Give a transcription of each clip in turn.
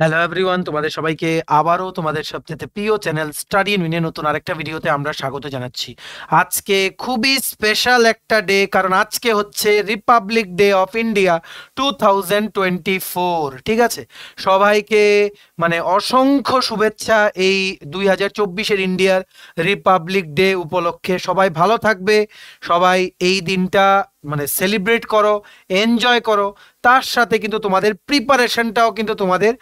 hello everyone তোমাদের সবাইকে আবারও তোমাদের সবচেয়ে প্রিয় চ্যানেল স্টাডি ইউনিয়নের নতুন আরেকটা ভিডিওতে আমরা স্বাগত জানাচ্ছি আজকে খুবই স্পেশাল একটা ডে কারণ আজকে হচ্ছে Republic Day of India too ঠিক আছে সবাইকে মানে অসংখ্য শুভেচ্ছা এই দুই হাজার চব্বিশের ইন্ডিয়ার রিপাবলিক ডে উপলক্ষে সবাই ভালো থাকবে সবাই এই দিনটা মানে সেলিব্রেট করো এনজয় করো তার সাথে কিন্তু তোমাদের প্রিপারেশনটাও কিন্তু তোমাদের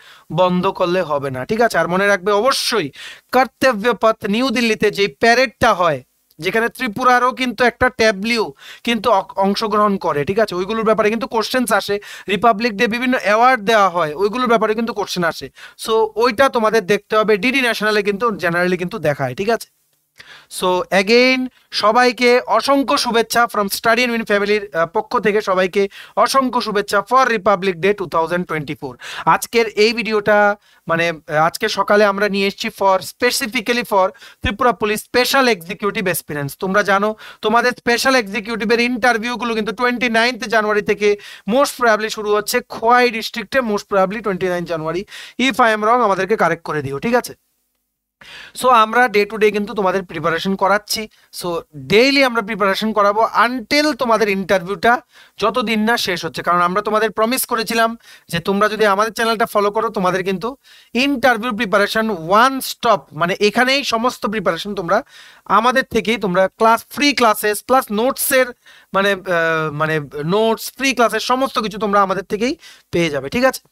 বন্ধ করলে হবে না ঠিক আছে আর মনে রাখবে অবশ্যই কর্তব্য পথ নিউ দিল্লিতে যে প্যারেডটা হয় যেখানে ত্রিপুরারও কিন্তু একটা ট্যাবলিও কিন্তু অংশগ্রহণ করে ঠিক আছে ওইগুলোর ব্যাপারে কিন্তু কোশ্চেন্স আসে রিপাবলিক ডে বিভিন্ন অ্যাওয়ার্ড দেওয়া হয় ওইগুলোর ব্যাপারে কিন্তু কোশ্চেন আসে সো ওইটা তোমাদের দেখতে হবে ডিডি ন্যাশনালে কিন্তু জেনারেলি কিন্তু দেখায় ঠিক আছে সো অ্যাগেইন সবাইকে অসংখ্য শুভেচ্ছা ফ্রম স্টাডি ইন ফ্যামিলির পক্ষ থেকে সবাইকে অসংখ্য শুভেচ্ছা ফর রিপাবলিক ডে টু আজকের এই ভিডিওটা মানে আজকে সকালে আমরা নিয়ে এসেছি for specifically for Tripura police special executive experience তোমরা জানো তোমাদের স্পেশাল এক্সিকিউটিভের ইন্টারভিউগুলো কিন্তু টোয়েন্টি নাইন্থ জানুয়ারি থেকে মোস্ট প্রয়াবলি শুরু হচ্ছে খোয়াই ডিস্ট্রিক্টে most probably twenty nine January if I am wrong আমাদেরকে কারেক্ট করে দিও ঠিক আছে সো আমরা ডে টু ডে কিন্তু তোমাদের প্রিপারেশন করাচ্ছি সো ডেইলি আমরা প্রিপারেশন করাবো আনটিল তোমাদের ইন্টারভিউটা যতদিন না শেষ হচ্ছে কারণ আমরা তোমাদের প্রমিস করেছিলাম যে তোমরা যদি আমাদের চ্যানেলটা ফলো করো তোমাদের কিন্তু ইন্টারভিউ প্রিপারেশন ওয়ান স্টপ মানে এখানেই সমস্ত প্রিপারেশন তোমরা আমাদের থেকেই তোমরা ক্লাস ফ্রি ক্লাসেস প্লাস নোটসের মানে মানে নোটস ফ্রি ক্লাসের সমস্ত কিছু তোমরা আমাদের থেকেই পেয়ে যাবে ঠিক আছে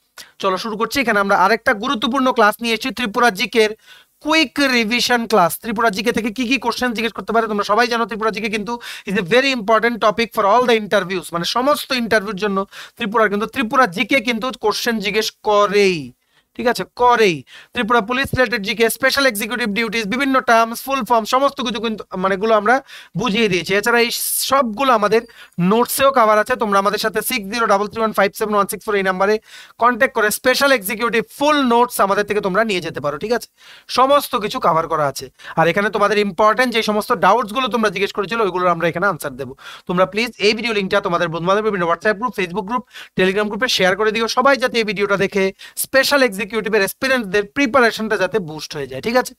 চলো শুরু করছি এখানে আমরা আরেকটা গুরুত্বপূর্ণ ক্লাস নিয়ে এসেছি ত্রিপুরা জিকের quick revision class Tripura GK থেকে কি কি কোশ্চেন জিজ্ঞেস করতে পারে তোমরা সবাই জানো ত্রিপুরা জিকে কিন্তু is a very important topic for all the interviews মানে সমস্ত ইন্টারভিউর জন্য ত্রিপুরার কিন্তু ত্রিপুরা জিকে কিন্তু কোশ্চেন জিজ্ঞেস করেই ঠিক আছে করেই Tripura police related GK special executive duties বিভিন্ন টার্মস ফুল ফর্ম সমস্ত কিছু কিন্তু মানে গুলো আমরা বুঝিয়ে দিয়েছি এছাড়া এই সবগুলো আমাদের নোটসেও কাভার আছে তোমরা আমাদের সাথে six zero double three one five seven one six four এই নাম্বারে কন্ট্যাক্ট করে স্পেশাল এক্সিকিউটিভ ফুল নোটস আমাদের থেকে তোমরা নিয়ে যেতে পারো ঠিক আছে সমস্ত কিছু কাভার করা আছে আর এখানে তোমাদের ইম্পর্টেন্ট যে সমস্ত ডাউটসগুলো তোমরা জিজ্ঞেস করেছিল ওইগুলোর আমরা এখানে আনসার দেবো তোমরা প্লিজ এই ভিডিও লিঙ্কটা তোমাদের বন্ধুবান্ধব বিভিন্ন WhatsApp group Facebook group Telegram গ্রুপে শেয়ার করে দিও সবাই যাতে এই ভিডিওটা দেখে স্পেশাল এক্সিকিউটিভ এক্সিকিউটিভের অ্যাসপিরেন্টদের প্রিপারেশনটা যাতে বুস্ট হয়ে যায় ঠিক আছে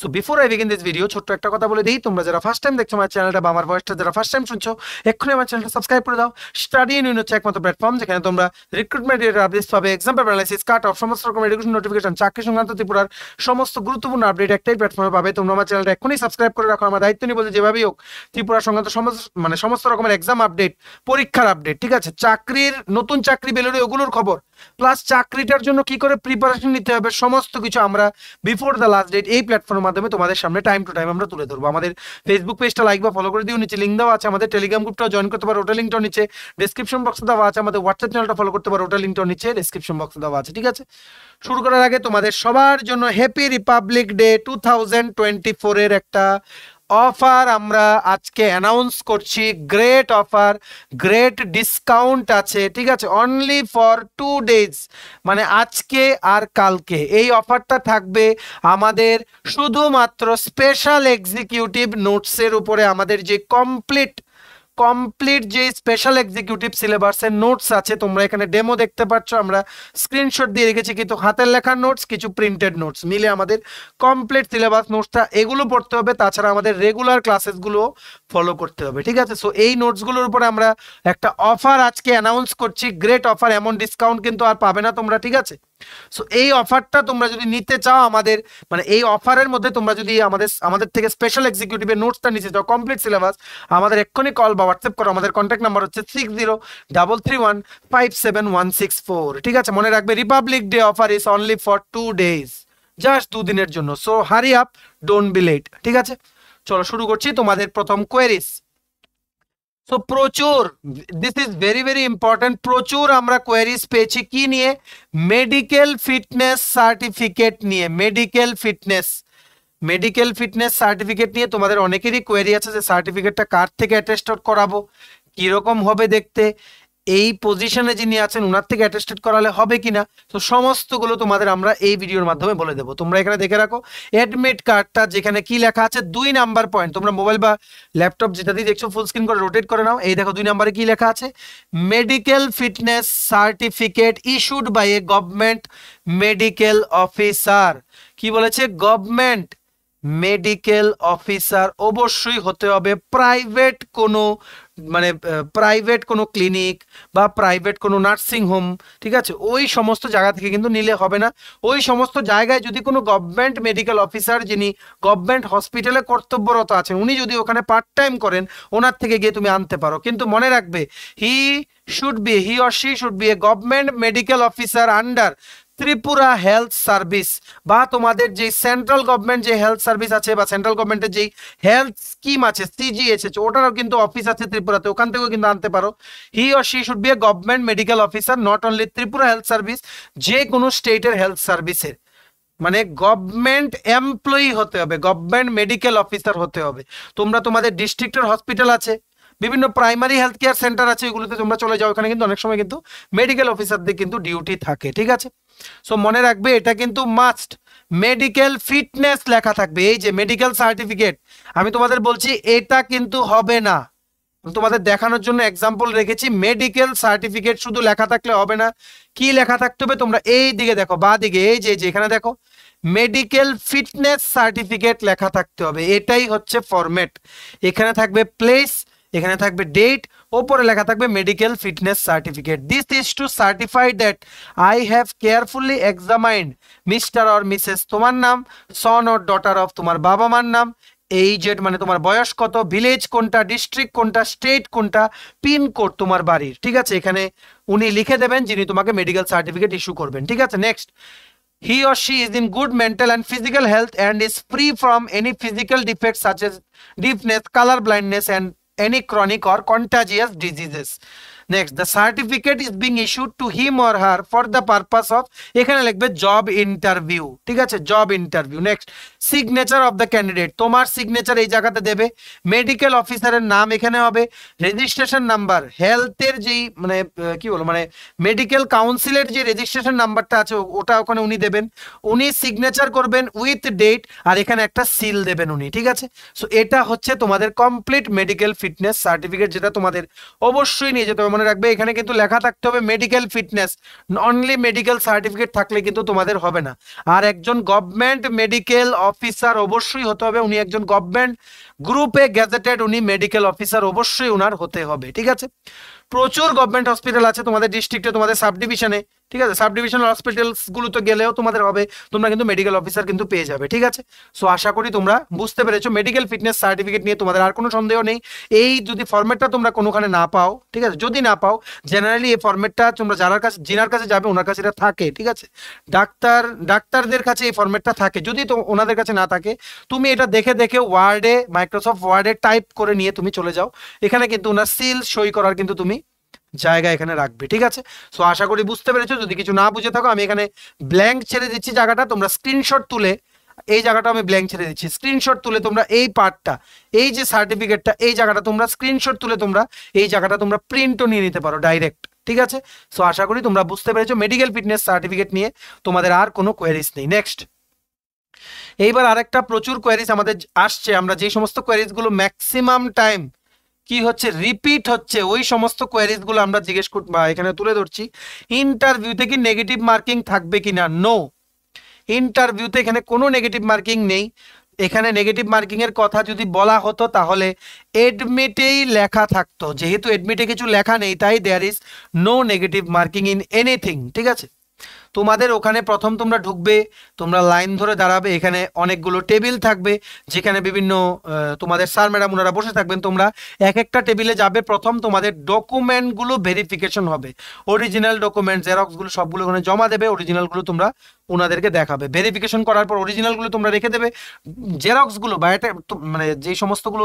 so before I begin this video ছোট্ট একটা কথা বলে দিই তোমরা যারা ফার্স্ট টাইম দেখছো আমার চ্যানেলটা বা আমার ভয়েসটা যারা ফার্স্ট টাইম শুনছো এক্ষুনি আমার চ্যানেলটা সাবস্ক্রাইব করে দাও স্টাডি ইউনিয়ন হচ্ছে একমাত্র প্ল্যাটফর্ম যেখানে তোমরা রিক্রুটমেন্ট আপডেট পাবে এক্সাম পেপার কাট অফ সমস্ত রকম এডুকেশন নোটিফিকেশন চাকরি সংক্রান্ত ত্রিপুরার সমস্ত গুরুত্বপূর্ণ আপডেট একটাই প্ল্যাটফর্মে পাবে তোমরা আমার চ্যানেলটা এখনই সাবস্ক্রাইব করে রাখো আমার দায়িত্ব নিয়ে বলতে যেভাবেই হোক ত্রিপুরা সংক্রান্ত সমস্ত মানে সমস্ত রকমের এক্সাম আপডেট পরীক্ষার আপডেট ঠিক আছে চাকরির নতুন চাকরি বেরোলে ওগুলোর খবর প্লাস চাকরিটার জন্য কি করে প্রিপারেশন নিতে হবে সমস্ত কিছু আমরা বিফোর দ্য লাস্ট ডেট এই প্ল্যাটফর্মের মাধ্যমে তোমাদের সামনে টাইম টু টাইম আমরা তুলে ধরবো আমাদের ফেসবুক পেজটা লাইক বা ফলো করে দিও নিচে লিঙ্ক দেওয়া আছে আমাদের টেলিগ্রাম গ্রুপটা জয়েন করতে পারো ওটা লিঙ্কটা নিচে ডিসক্রিপশন বক্সে দেওয়া আছে আমাদের হোয়াটসঅ্যাপ চ্যানেলটা ফলো করতে পারো ওটা লিঙ্কটা নিচে ডিসক্রিপশন বক্সে দেওয়া আছে ঠিক আছে শুরু করার আগে তোমাদের সবার জন্য happy Republic Day two thousand twenty ফোরের একটা অফার আমরা আজকে অ্যানাউন্স করছি গ্রেট অফার গ্রেট ডিসকাউন্ট আছে ঠিক আছে অনলি ফর টু ডেজ মানে আজকে আর কালকে এই অফারটা থাকবে আমাদের শুধুমাত্র স্পেশাল এক্সিকিউটিভ নোটসের উপরে আমাদের যে কমপ্লিট কমপ্লিট যে স্পেশাল এক্সিকিউটিভ সিলেবাসের নোটস আছে তোমরা এখানে ডেমো দেখতে পাচ্ছ আমরা স্ক্রিনশট দিয়ে রেখেছি কিন্তু হাতের লেখা নোটস কিছু প্রিন্টেড নোটস মিলে আমাদের কমপ্লিট সিলেবাস নোটসটা এগুলো পড়তে হবে তাছাড়া আমাদের রেগুলার ক্লাসেসগুলো ফলো করতে হবে ঠিক আছে সো এই নোটসগুলোর উপরে আমরা একটা অফার আজকে অ্যানাউন্স করছি গ্রেট অফার এমন ডিসকাউন্ট কিন্তু আর পাবে না তোমরা ঠিক আছে সো এই অফারটা তোমরা যদি নিতে চাও আমাদের মানে এই অফারের মধ্যে তোমরা যদি আমাদের আমাদের থেকে স্পেশাল এক্সিকিউটিভের নোটসটা নিতে চাও কমপ্লিট সিলেবাস আমাদের এক্ষুনি কল বা হোয়াটসঅ্যাপ করো আমাদের কন্ট্যাক্ট নাম্বার হচ্ছে six zero double three one five seven one six four ঠিক আছে মনে রাখবে Republic Day offer is only for two days just দুদিনের জন্য so hurry up don't be late ঠিক আছে চলো শুরু করছি তোমাদের প্রথম কোয়েরিস সো প্রচুর this is very very important প্রচুর আমরা কোয়ারিস পেয়েছি কি নিয়ে মেডিকেল ফিটনেস সার্টিফিকেট নিয়ে medical fitness medical fitness certificate নিয়ে তোমাদের অনেকেরই কোয়েরি আছে যে সার্টিফিকেটটা কার থেকে অ্যাটেস্টড করাবো কীরকম হবে দেখতে এই পজিশনে যিনি আছেন ওনার থেকে অ্যাটেস্টেড করালে হবে কিনা তো সমস্তগুলো তোমাদের আমরা এই ভিডিওর মাধ্যমে বলে দেবো তোমরা এখানে দেখে রাখো অ্যাডমিট কার্ডটা যেখানে কি লেখা আছে দুই নাম্বার পয়েন্ট তোমরা মোবাইল বা ল্যাপটপ যেটা দিয়ে দেখছো ফুল স্ক্রিন করে রোটেট করে নাও এই দেখো দুই নাম্বারে কি লেখা আছে medical fitness certificate issued by a government medical officer কি বলেছে গভর্নমেন্ট মেডিকেল অফিসার অবশ্যই হতে হবে প্রাইভেট কোনো মানে প্রাইভেট কোনো ক্লিনিক বা প্রাইভেট কোনো নার্সিং হোম ঠিক আছে ওই সমস্ত জায়গা থেকে কিন্তু নিলে হবে না ওই সমস্ত জায়গায় যদি কোনো গভর্নমেন্ট মেডিকেল অফিসার যিনি গভর্নমেন্ট হসপিটালে কর্তব্যরত আছেন উনি যদি ওখানে পার্ট টাইম করেন ওনার থেকে গিয়ে তুমি আনতে পারো কিন্তু মনে রাখবে he should be he or she should be a government medical officer under Tripura health service বা তোমাদের যে সেন্ট্রাল গভর্নমেন্ট যে হেলথ সার্ভিস আছে বা সেন্ট্রাল গভর্নমেন্টের যেই হেলথ স্কিম আছে সিজিএসএস ওটারও কিন্তু অফিস আছে ত্রিপুরাতে ওখান থেকেও কিন্তু আনতে পারো he or she should be a government medical officer not only Tripura health service যে কোনো স্টেটের হেলথ সার্ভিসের মানে গভর্নমেন্ট এমপ্লয়ি হতে হবে গভর্নমেন্ট মেডিকেল অফিসার হতে হবে তোমরা তোমাদের ডিস্ট্রিক্টের হসপিটাল আছে বিভিন্ন প্রাইমারি হেলথ কেয়ার সেন্টার আছে এগুলোতে তোমরা চলে যাও ওখানে কিন্তু অনেক সময় কিন্তু মেডিকেল অফিসারদের কিন্তু ডিউটি থাকে ঠিক আছে সো মনে রাখবে এটা কিন্তু মাস্ট মেডিকেল ফিটনেস লেখা থাকবে এই যে মেডিকেল সার্টিফিকেট আমি তোমাদের বলছি এটা কিন্তু হবে না তোমাদের দেখানোর জন্য এক্সাম্পল রেখেছি মেডিকেল সার্টিফিকেট শুধু লেখা থাকলে হবে না কি লেখা থাকতে হবে তোমরা এই দিকে দেখো বা দিকে এই যে এখানে দেখো মেডিকেল ফিটনেস সার্টিফিকেট লেখা থাকতে হবে এটাই হচ্ছে ফরম্যাট এখানে থাকবে প্লেস এখানে থাকবে ডেট ওপরে লেখা থাকবে medical fitness certificate this is to certify that I have carefully examined mister or missus তোমার নাম সন অর ডটার অফ তোমার বাবা মার নাম এইজেড মানে তোমার বয়স কত ভিলেজ কোনটা ডিস্ট্রিক্ট কোনটা স্টেট কোনটা পিন কোড তোমার বাড়ির ঠিক আছে এখানে উনি লিখে দেবেন যিনি তোমাকে মেডিকেল সার্টিফিকেট ইস্যু করবেন ঠিক আছে next he or she is in good mental and physical health and is free from any physical defect such as deafness colour blindness and any chronic or contagious diseases next the certificate is being issued to him or her for the purpose of এখানে লিখবে job interview ঠিক আছে job interview next signature of the candidate তোমার signature এই জায়গাতে দেবে medical অফিসারের নাম এখানে হবে রেজিস্ট্রেশন নাম্বার হেলথের যেই মানে কি বলবো মানে মেডিকেল কাউন্সিলের যে রেজিস্ট্রেশন নাম্বারটা আছে ওটা ওখানে উনি দেবেন উনি সিগনেচার করবেন উইথ ডেট আর এখানে একটা সিল দেবেন উনি ঠিক আছে সো এটা হচ্ছে তোমাদের কমপ্লিট মেডিকেল ফিটনেস সার্টিফিকেট যেটা তোমাদের অবশ্যই নিয়ে যেতে হবে মানে মনে রাখবে এখানে কিন্তু লেখা থাকতে হবে medical fitness only medical certificate থাকলে কিন্তু তোমাদের হবে না আর একজন গভর্নমেন্ট মেডিকেল অফিসার অবশ্যই হতে হবে উনি একজন গভর্নমেন্ট গ্রুপে গ্যাজেটেড উনি মেডিকেল অফিসার অবশ্যই ওনার হতে হবে ঠিক আছে প্রচুর গভর্নমেন্ট হসপিটাল আছে তোমাদের ডিস্ট্রিক্টে তোমাদের সাব ডিভিশনে ঠিক আছে সাব ডিভিশনাল হসপিটালসগুলোতে গেলেও তোমাদের হবে তোমরা কিন্তু মেডিকেল অফিসার কিন্তু পেয়ে যাবে ঠিক আছে সো আশা করি তোমরা বুঝতে পেরেছো মেডিকেল ফিটনেস সার্টিফিকেট নিয়ে তোমাদের আর কোনো সন্দেহ নেই এই যদি ফর্মেটটা তোমরা কোনোখানে না পাও ঠিক আছে যদি না পাও জেনারেলি এই ফর্মেটটা তোমরা যার কাছে যেনার কাছে যাবে ওনার কাছে এটা থাকে ঠিক আছে ডাক্তার ডাক্তারদের কাছে এই ফর্মেটটা থাকে যদি তো ওনাদের কাছে না থাকে তুমি এটা দেখে দেখে ওয়ার্ডে মাইক্রোসফট ওয়ার্ডে টাইপ করে নিয়ে তুমি চলে যাও এখানে কিন্তু ওনার সিল সই করার কিন্তু তুমি জায়গা এখানে রাখবে ঠিক আছে সো আশা করি বুঝতে পেরেছো যদি কিছু না বুঝে থাকো আমি এখানে ব্ল্যাঙ্ক ছেড়ে দিচ্ছি জায়গাটা তোমরা স্ক্রিনশট তুলে এই জায়গাটা আমি ব্ল্যাঙ্ক ছেড়ে দিচ্ছি স্ক্রিনশট তুলে তোমরা এই পার্টটা এই যে সার্টিফিকেটটা এই জায়গাটা তোমরা স্ক্রিনশট তুলে তোমরা এই জায়গাটা তোমরা প্রিন্টও নিয়ে নিতে পারো ডাইরেক্ট ঠিক আছে সো আশা করি তোমরা বুঝতে পেরেছো মেডিকেল ফিটনেস সার্টিফিকেট নিয়ে তোমাদের আর কোনো কোয়ারিজ নেই নেক্সট এইবার আরেকটা প্রচুর কোয়ারিজ আমাদের আসছে আমরা যে সমস্ত কোয়ারিজগুলো ম্যাক্সিমাম টাইম কি হচ্ছে রিপিট হচ্ছে ওই সমস্ত কোয়ারিজগুলো আমরা জিজ্ঞেস বা এখানে তুলে ধরছি ইন্টারভিউতে কি নেগেটিভ মার্কিং থাকবে কি না নো ইন্টারভিউতে এখানে কোনো নেগেটিভ মার্কিং নেই এখানে নেগেটিভ মার্কিংয়ের কথা যদি বলা হতো তাহলে এডমিটেই লেখা থাকতো যেহেতু এডমিটে কিছু লেখা নেই তাই there is no negative marking in anything ঠিক আছে তোমাদের ওখানে প্রথম তোমরা ঢুকবে তোমরা লাইন ধরে দাঁড়াবে এখানে অনেকগুলো টেবিল থাকবে যেখানে বিভিন্ন তোমাদের স্যার ম্যাডাম ওনারা বসে থাকবেন তোমরা এক একটা টেবিলে যাবে প্রথম তোমাদের ডকুমেন্টগুলো ভেরিফিকেশন হবে অরিজিনাল ডকুমেন্ট জেরক্সগুলো সবগুলো ওখানে জমা দেবে অরিজিনালগুলো তোমরা ওনাদেরকে দেখাবে ভেরিফিকেশন করার পর অরিজিনালগুলো তোমরা রেখে দেবে জেরক্সগুলো বা মানে যেই সমস্তগুলো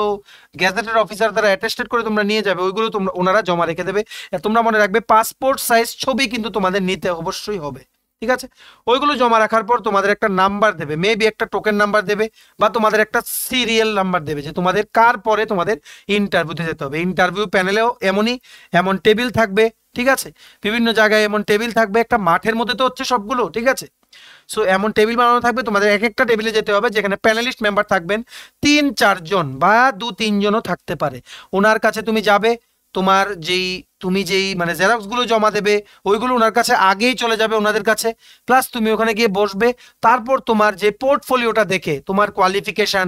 গ্যাজেটের অফিসার দ্বারা অ্যাটেস্টেড করে তোমরা নিয়ে যাবে ওইগুলো তোমরা ওনারা জমা রেখে দেবে তোমরা মনে রাখবে পাসপোর্ট সাইজ ছবি কিন্তু তোমাদের নিতে অবশ্যই হবে ঠিক আছে ওইগুলো জমা রাখার পর তোমাদের একটা নাম্বার দেবে মেবি একটা টোকেন নাম্বার দেবে বা তোমাদের একটা সিরিয়াল নাম্বার দেবে যে তোমাদের কার পরে তোমাদের ইন্টারভিউতে যেতে হবে ইন্টারভিউ প্যানেলেও এমনই এমন টেবিল থাকবে ঠিক আছে বিভিন্ন জায়গায় এমন টেবিল থাকবে একটা মাঠের মধ্যে তো হচ্ছে সবগুলো ঠিক আছে সো এমন টেবিল বানানো থাকবে তোমাদের এক একটা টেবিলে যেতে হবে যেখানে প্যানেলিস্ট মেম্বার থাকবেন তিন চারজন বা দু তিনজনও থাকতে পারে ওনার কাছে তুমি যাবে তোমার যেই তুমি যেই মানে জেরক্সগুলো জমা দেবে ওইগুলো ওনার কাছে আগেই চলে যাবে ওনাদের কাছে প্লাস তুমি ওখানে গিয়ে বসবে তারপর তোমার যে পোর্টফোলিওটা দেখে তোমার কোয়ালিফিকেশান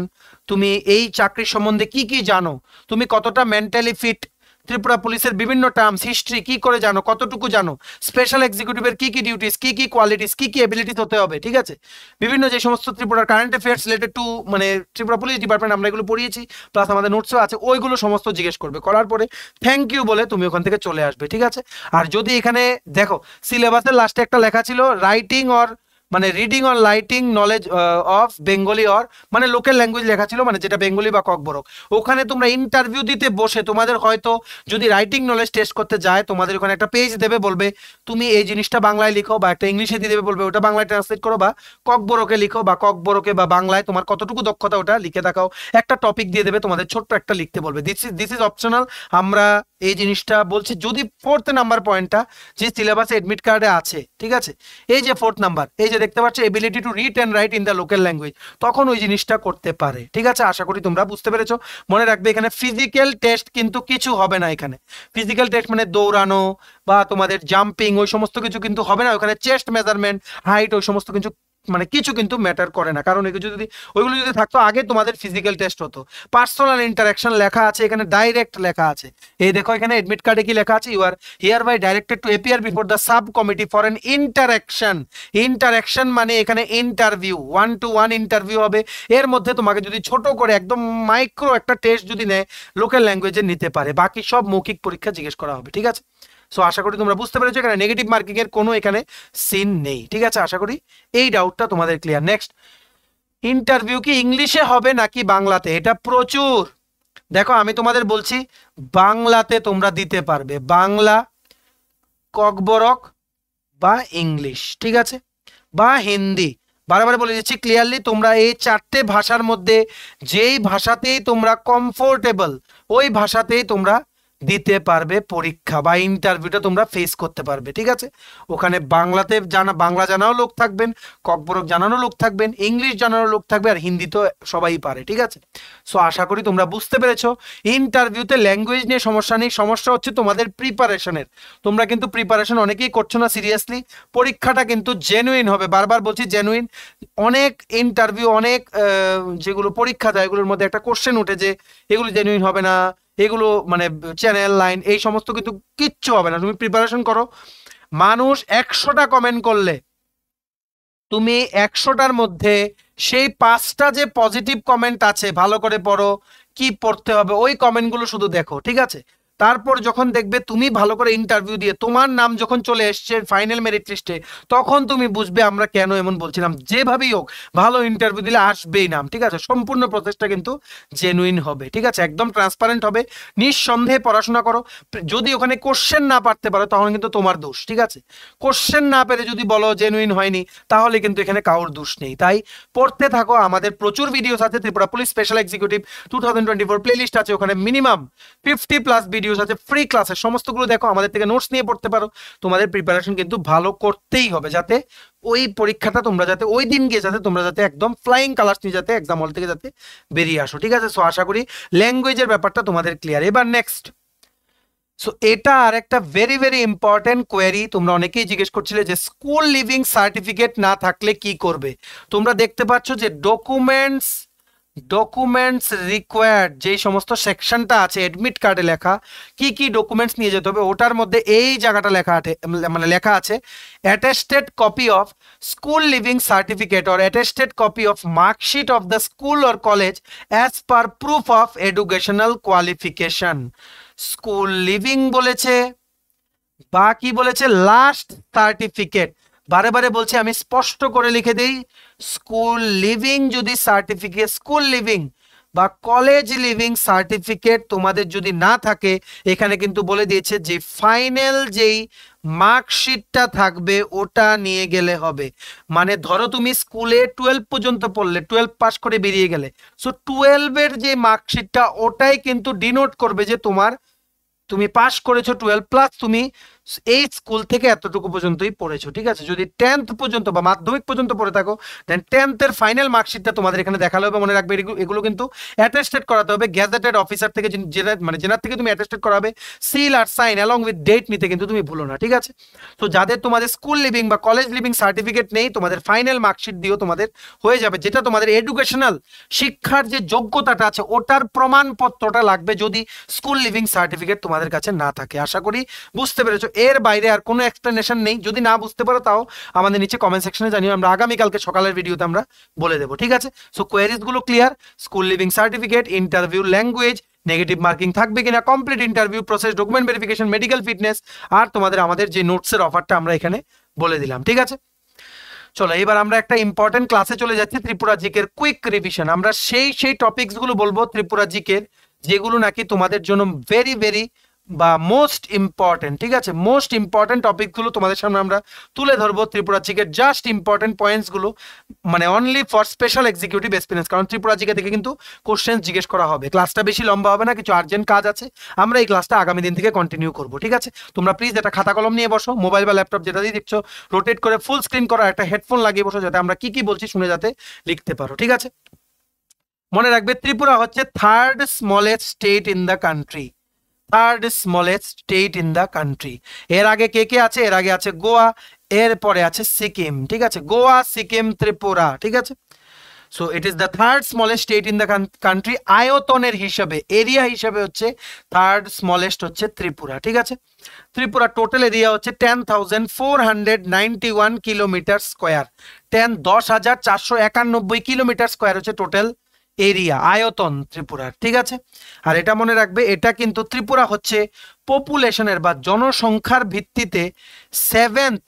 তুমি এই চাকরি সম্বন্ধে কি কি জানো তুমি কতটা মেন্টালি ফিট ত্রিপুরা পুলিশের বিভিন্ন টার্মস হিস্ট্রি কি করে জানো কতটুকু জানো স্পেশাল এক্সিকিউটিভের কি কি ডিউটিস কি কি কোয়ালিটিস কি কি এবিলিটিস হতে হবে ঠিক আছে বিভিন্ন যে সমস্ত ত্রিপুরার কারেন্ট অ্যাফেয়ার্স রিলেটেড টু মানে ত্রিপুরা পুলিশ ডিপার্টমেন্ট আমরা এগুলো পড়িয়েছি প্লাস আমাদের নোটসও আছে ওইগুলো সমস্ত জিজ্ঞেস করবে করার পরে থ্যাংক ইউ বলে তুমি ওখান থেকে চলে আসবে ঠিক আছে আর যদি এখানে দেখো সিলেবাসের লাস্টে একটা লেখা ছিল রাইটিং অর মানে reading or writing knowledge of Bengali or মানে লোকাল ল্যাঙ্গুয়েজ লেখা ছিল মানে যেটা বেঙ্গলি বা ককবরক ওখানে তোমরা ইন্টারভিউ দিতে বসে তোমাদের হয়তো যদি রাইটিং নলেজ টেস্ট করতে যায় তোমাদের ওখানে একটা পেজ দেবে বলবে তুমি এই জিনিসটা বাংলায় লিখো বা একটা ইংলিশে দিয়ে দেবে বলবে ওটা বাংলায় ট্রান্সলেট করো বা ককবরকে লিখো বা ককবরকে বা বাংলায় তোমার কতটুকু দক্ষতা ওটা লিখে দেখাও একটা টপিক দিয়ে দেবে তোমাদের ছোট্ট একটা লিখতে বলবে this is this is optional আমরা এই জিনিসটা বলছি যদি ফোর্থ নাম্বার পয়েন্টটা যে সিলেবাসে অ্যাডমিট কার্ডে আছে ঠিক আছে এই যে ফোর্থ নাম্বার এই যে দেখতে পাচ্ছে ability to read and write in the local language তখন ওই জিনিসটা করতে পারে ঠিক আছে আশা করি তোমরা বুঝতে পেরেছো মনে রাখবে এখানে ফিজিক্যাল টেস্ট কিন্তু কিছু হবে না এখানে ফিজিক্যাল টেস্ট মানে দৌড়ানো বা তোমাদের জাম্পিং ওই সমস্ত কিছু কিন্তু হবে না ওখানে চেস্ট মেজারমেন্ট হাইট ওই সমস্ত কিছু মানে কিছু কিন্তু ম্যাটার করে না কারণ এগুলো যদি ওইগুলো যদি থাকতো আগে তোমাদের ফিজিক্যাল টেস্ট হতো পার্সোনাল ইন্টারাকশন লেখা আছে এখানে ডাইরেক্ট লেখা আছে এই দেখো এখানে এডমিট কার্ডে কি লেখা আছে you are hereby directed to appear before the subcommittee for an interaction interaction মানে এখানে interview one to one interview হবে এর মধ্যে তোমাকে যদি ছোট করে একদম মাইক্রো একটা টেস্ট যদি নেয় লোকাল ল্যাঙ্গুয়েজে নিতে পারে বাকি সব মৌখিক পরীক্ষা জিজ্ঞেস করা হবে ঠিক আছে সো আশা করি তোমরা বুঝতে পেরেছো এখানে নেগেটিভ মার্কিংয়ের কোনো এখানে সিন নেই ঠিক আছে আশা করি এই ডাউটটা তোমাদের ক্লিয়ার নেক্সট ইন্টারভিউ কি ইংলিশে হবে নাকি বাংলাতে এটা প্রচুর দেখো আমি তোমাদের বলছি বাংলাতে তোমরা দিতে পারবে বাংলা ককবরক বা ইংলিশ ঠিক আছে বা হিন্দি বারবার বলে দিচ্ছি ক্লিয়ারলি তোমরা এই চারটে ভাষার মধ্যে যেই ভাষাতেই তোমরা কমফোর্টেবল ওই ভাষাতেই তোমরা দিতে পারবে পরীক্ষা বা ইন্টারভিউটা তোমরা ফেস করতে পারবে ঠিক আছে ওখানে বাংলাতে জানা বাংলা জানাও লোক থাকবেন ককবরক জানানো লোক থাকবেন ইংলিশ জানানো লোক থাকবে আর হিন্দি তো সবাই পারে ঠিক আছে সো আশা করি তোমরা বুঝতে পেরেছ ইন্টারভিউতে ল্যাঙ্গুয়েজ নিয়ে সমস্যা নেই সমস্যা হচ্ছে তোমাদের প্রিপারেশনের তোমরা কিন্তু প্রিপারেশন অনেকেই করছো না সিরিয়াসলি পরীক্ষাটা কিন্তু জেনুইন হবে বারবার বলছি জেনুইন অনেক ইন্টারভিউ অনেক যেগুলো পরীক্ষা দেয় এগুলোর মধ্যে একটা কোশ্চেন উঠে যে এগুলো জেনুইন হবে না এগুলো মানে চ্যানেল লাইন এই সমস্ত কিন্তু কিচ্ছু হবে না তুমি প্রিপারেশন করো মানুষ একশোটা কমেন্ট করলে তুমি একশোটার মধ্যে সেই পাঁচটা যে পজিটিভ কমেন্ট আছে ভালো করে পড়ো কি পড়তে হবে ওই কমেন্টগুলো শুধু দেখো ঠিক আছে তারপর যখন দেখবে তুমি ভালো করে ইন্টারভিউ দিয়ে তোমার নাম যখন চলে এসছে ফাইনাল মেরিট লিস্টে তখন তুমি বুঝবে আমরা কেন এমন বলছিলাম যেভাবেই হোক ভালো ইন্টারভিউ দিলে আসবেই নাম ঠিক আছে সম্পূর্ণ প্রচেষ্টা কিন্তু জেনুইন হবে ঠিক আছে একদম ট্রান্সপারেন্ট হবে নিঃসন্দেহে পড়াশোনা করো যদি ওখানে কোশ্চেন না পারতে পারো তখন কিন্তু তোমার দোষ ঠিক আছে কোশ্চেন না পেরে যদি বলো জেনুইন হয়নি তাহলে কিন্তু এখানে কারোর দোষ নেই তাই পড়তে থাকো আমাদের প্রচুর ভিডিওস আছে Tripura police special executive two thousand twenty four playlist আছে ওখানে minimum fifty plus video videos আছে ফ্রি ক্লাসের সমস্তগুলো দেখো আমাদের থেকে নোটস নিয়ে পড়তে পারো তোমাদের প্রিপারেশন কিন্তু ভালো করতেই হবে যাতে ওই পরীক্ষাটা তোমরা যাতে ওই দিন গিয়ে যাতে তোমরা যাতে একদম ফ্লাইং কালার্স নিয়ে যাতে এক্সাম হল থেকে যাতে বেরিয়ে আসো ঠিক আছে সো আশা করি ল্যাঙ্গুয়েজের ব্যাপারটা তোমাদের ক্লিয়ার এবার নেক্সট সো এটা আর একটা ভেরি ভেরি ইম্পর্টেন্ট কোয়েরি তোমরা অনেকেই জিজ্ঞেস করছিলে যে স্কুল লিভিং সার্টিফিকেট না থাকলে কি করবে তোমরা দেখতে পাচ্ছ যে ডকুমেন্টস ডকুমেন্টস রিকোয়ার্ড যে সমস্ত সেকশনটা আছে অ্যাডমিট কার্ডে লেখা কি কি ডকুমেন্টস নিয়ে যেতে হবে ওটার মধ্যে এই জায়গাটা লেখা আছে মানে লেখা আছে attested copy of school leaving certificate or attested copy of marksheet of the school or college as per proof of educational qualification school leaving বলেছে বা কি বলেছে লাস্ট সার্টিফিকেট বারে বারে বলছে আমি স্পষ্ট করে লিখে দিই স্কুল লিভিং যদি সার্টিফিকেট স্কুল লিভিং বা কলেজ লিভিং সার্টিফিকেট তোমাদের যদি না থাকে এখানে কিন্তু বলে দিয়েছে যে ফাইনাল যেই মার্কশিটটা থাকবে ওটা নিয়ে গেলে হবে মানে ধরো তুমি স্কুলে টুয়েলভ পর্যন্ত পড়লে টুয়েলভ পাস করে বেরিয়ে গেলে সো টুয়েলভের যে মার্কশিটটা ওটাই কিন্তু ডিনোট করবে যে তোমার তুমি পাস করেছো টুয়েলভ প্লাস তুমি এই স্কুল থেকে এতটুকু পর্যন্তই পড়েছো ঠিক আছে যদি টেন্থ পর্যন্ত বা মাধ্যমিক পর্যন্ত পড়ে থাকো দেন টেন্থের ফাইনাল মার্কশিটটা তোমাদের এখানে দেখালে হবে মনে রাখবে এগুলো কিন্তু অ্যাটেস্টেড করাতে হবে গ্যাজেটেড অফিসার থেকে যেটা মানে জেনার থেকে তুমি অ্যাটেস্টেড করাবে সিল আর সাইন অ্যালং উইথ ডেট নিতে কিন্তু তুমি ভুলো না ঠিক আছে তো যাদের তোমাদের স্কুল লিভিং বা কলেজ লিভিং সার্টিফিকেট নেই তোমাদের ফাইনাল মার্কশিট দিয়েও তোমাদের হয়ে যাবে যেটা তোমাদের এডুকেশনাল শিক্ষার যে যোগ্যতাটা আছে ওটার প্রমাণপত্রটা লাগবে যদি স্কুল লিভিং সার্টিফিকেট তোমাদের কাছে না থাকে আশা করি বুঝতে পেরেছো এর বাইরে আর কোনো এক্সপ্লেনেশন নেই যদি না বুঝতে পারো তাও আমাদের নিচে কমেন্ট সেকশনে জানিও আমরা আগামীকালকে সকালের ভিডিওতে আমরা বলে দেবো ঠিক আছে সো কোয়ারিজগুলো clear school leaving certificate interview language negative marking থাকবে কিনা complete interview process document verification medical fitness আর তোমাদের আমাদের যে নোটসের অফারটা আমরা এখানে বলে দিলাম ঠিক আছে চলো এবার আমরা একটা ইম্পর্টেন্ট ক্লাসে চলে যাচ্ছি ত্রিপুরা জিকের কুইক রিভিশন আমরা সেই সেই টপিকসগুলো বলবো ত্রিপুরা জিকের যেগুলো নাকি তোমাদের জন্য ভেরি ভেরি বা মোস্ট ইম্পর্টেন্ট ঠিক আছে মোস্ট ইম্পর্টেন্ট টপিকগুলো তোমাদের সামনে আমরা তুলে ধরবো ত্রিপুরা চিকের জাস্ট ইম্পর্টেন্ট পয়েন্টসগুলো মানে only for special executive experience কারণ ত্রিপুরা চিকে থেকে কিন্তু কোশ্চেন জিজ্ঞেস করা হবে ক্লাসটা বেশি লম্বা হবে না কিছু আর্জেন্ট কাজ আছে আমরা এই ক্লাসটা আগামী দিন থেকে কন্টিনিউ করবো ঠিক আছে তোমরা প্লিজ একটা খাতা কলম নিয়ে বসো মোবাইল বা ল্যাপটপ যেটা দিয়ে দেখছো রোটেট করে ফুল স্ক্রিন করা একটা হেডফোন লাগিয়ে বসো যাতে আমরা কি কি বলছি শুনে যাতে লিখতে পারো ঠিক আছে মনে রাখবে ত্রিপুরা হচ্ছে third smallest state in the country third smallest state in the country এর আগে কে কে আছে এর আগে আছে গোয়া এরপরে আছে সিকিম ঠিক আছে গোয়া সিকিম ত্রিপুরা ঠিক আছে so it is the third smallest state in the country আয়তনের হিসাবে এরিয়া হিসাবে হচ্ছে থার্ড স্মলেস্ট হচ্ছে ত্রিপুরা ঠিক আছে ত্রিপুরা টোটাল এরিয়া হচ্ছে ten thousand four hundred ninety one kilometre square ten দশ হাজার চারশো একানব্বই কিলোমিটার স্কোয়ার হচ্ছে টোটাল এরিয়া আয়তন ত্রিপুরার ঠিক আছে আর এটা মনে রাখবে এটা কিন্তু ত্রিপুরা হচ্ছে পপুলেশনের বা জনসংখ্যার ভিত্তিতে সেভেন্থ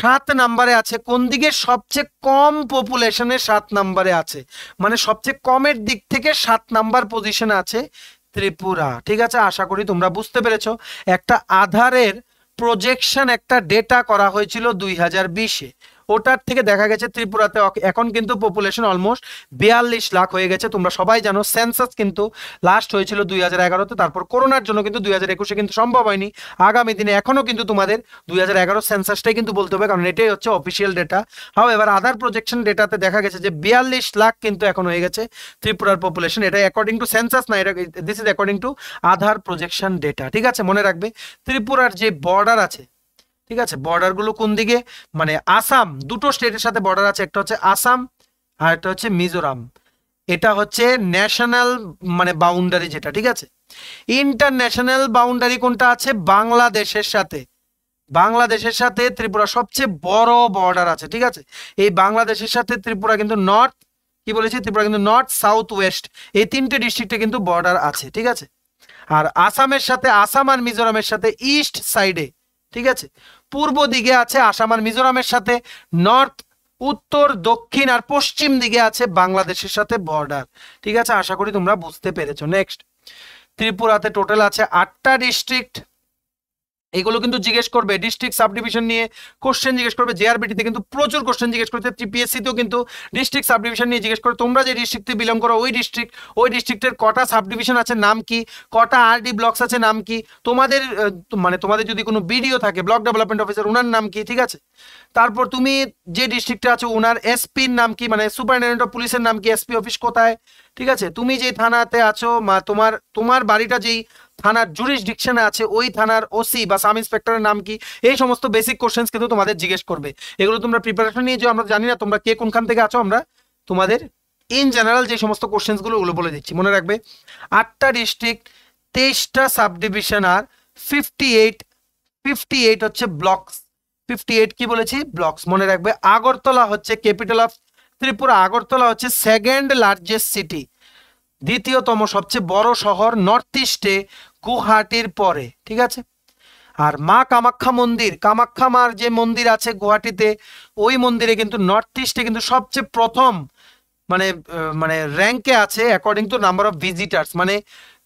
সাত নাম্বারে আছে কোন দিকে সবচেয়ে কম পপুলেশনে সাত নাম্বারে আছে মানে সবচেয়ে কমের দিক থেকে সাত নাম্বার পজিশনে আছে ত্রিপুরা ঠিক আছে আশা করি তোমরা বুঝতে পেরেছ একটা আধারের প্রজেকশন একটা ডেটা করা হয়েছিল দুই হাজার বিশে ওটার থেকে দেখা গেছে ত্রিপুরাতে এখন কিন্তু পপুলেশন অলমোস্ট বিয়াল্লিশ লাখ হয়ে গেছে তোমরা সবাই জানো সেন্সাস কিন্তু লাস্ট হয়েছিল দুই হাজার এগারোতে তারপর করোনার জন্য কিন্তু দুই হাজার একুশে কিন্তু সম্ভব হয়নি আগামী দিনে এখনও কিন্তু তোমাদের দুই হাজার এগারো সেন্সাসটাই কিন্তু বলতে হবে কারণ এটাই হচ্ছে অফিসিয়াল ডেটা হাও এবার আধার প্রজেকশন ডেটাতে দেখা গেছে যে বিয়াল্লিশ লাখ কিন্তু এখন হয়ে গেছে ত্রিপুরার পপুলেশন এটা অ্যাকর্ডিং টু সেন্সাস না এটা this is according to Aadhaar projection data ঠিক আছে মনে রাখবে ত্রিপুরার যে বর্ডার আছে ঠিক আছে বর্ডারগুলো কোন দিকে মানে আসাম দুটো স্টেটের সাথে বর্ডার আছে একটা হচ্ছে আসাম আর একটা হচ্ছে মিজোরাম এটা হচ্ছে ন্যাশনাল মানে বাউন্ডারি যেটা ঠিক আছে ইন্টারন্যাশনাল বাউন্ডারি কোনটা আছে বাংলাদেশের সাথে বাংলাদেশের সাথে ত্রিপুরা সবচেয়ে বড় বর্ডার আছে ঠিক আছে এই বাংলাদেশের সাথে ত্রিপুরা কিন্তু নর্থ কি বলেছি ত্রিপুরা কিন্তু নর্থ সাউথ ওয়েস্ট এই তিনটে ডিস্ট্রিক্টে কিন্তু বর্ডার আছে ঠিক আছে আর আসামের সাথে আসাম আর মিজোরামের সাথে ইস্ট সাইডে ঠিক আছে পূর্ব দিকে আছে আসাম আর মিজোরামের সাথে নর্থ উত্তর দক্ষিণ আর পশ্চিম দিকে আছে বাংলাদেশের সাথে বর্ডার ঠিক আছে আশা করি তোমরা বুঝতে পেরেছো নেক্সট ত্রিপুরাতে টোটাল আছে আটটা ডিস্ট্রিক্ট এগুলো কিন্তু জিজ্ঞেস করবে ডিস্ট্রিক্ট সাব ডিভিশন নিয়ে কোশ্চেন জিজ্ঞেস করবে জেআরবিটিতে কিন্তু প্রচুর কোশ্চেন জিজ্ঞেস করছে টিপিএসসিতেও কিন্তু ডিস্ট্রিক্ট সাব ডিভিশন নিয়ে জিজ্ঞেস করে তোমরা যে ডিস্ট্রিক্টে বিলং করো ওই ডিস্ট্রিক্ট ওই ডিস্ট্রিক্টের কটা সাব ডিভিশন আছে নাম কি কটা আরডি ব্লকস আছে নাম কি তোমাদের মানে তোমাদের যদি কোনো বিডিও থাকে ব্লক ডেভেলপমেন্ট অফিসার ওনার নাম কি ঠিক আছে তারপর তুমি যে ডিস্ট্রিক্টে আছো ওনার এসপির নাম কি মানে সুপারিনটেন্ডেন্ট অফ পুলিশের নাম কি এসপি অফিস কোথায় ঠিক আছে তুমি যে থানাতে আছো তোমার তোমার বাড়িটা যেই থানার জুরিসডিকশনে আছে ওই থানার ওসি বা সাব ইন্সপেক্টরের নাম কি এই সমস্ত বেসিক কোশ্চেন্স কিন্তু তোমাদের জিজ্ঞেস করবে এগুলো তোমরা প্রিপারেশন নিয়ে যে আমরা জানি না তোমরা কে কোনখান থেকে আছো আমরা তোমাদের ইন জেনারেল যে সমস্ত কোশ্চেন্সগুলো ওগুলো বলে দিচ্ছি মনে রাখবে আটটা ডিস্ট্রিক্ট তেইশটা সাব ডিভিশন আর ফিফটি এইট ফিফটি এইট হচ্ছে ব্লকস ফিফটি এইট কি বলেছি ব্লকস মনে রাখবে আগরতলা হচ্ছে ক্যাপিটাল অফ ত্রিপুরা আগরতলা হচ্ছে সেকেন্ড লার্জেস্ট সিটি দ্বিতীয়তম সবচেয়ে বড় শহর নর্থ ইস্টে গুহাটির পরে ঠিক আছে আর মা কামাখ্যা মন্দির কামাখ্যা মার যে মন্দির আছে গুয়াহাটিতে ওই মন্দিরে কিন্তু নর্থ ইস্টে কিন্তু সবচেয়ে প্রথম মানে মানে র্যাঙ্কে আছে according to number of visitors মানে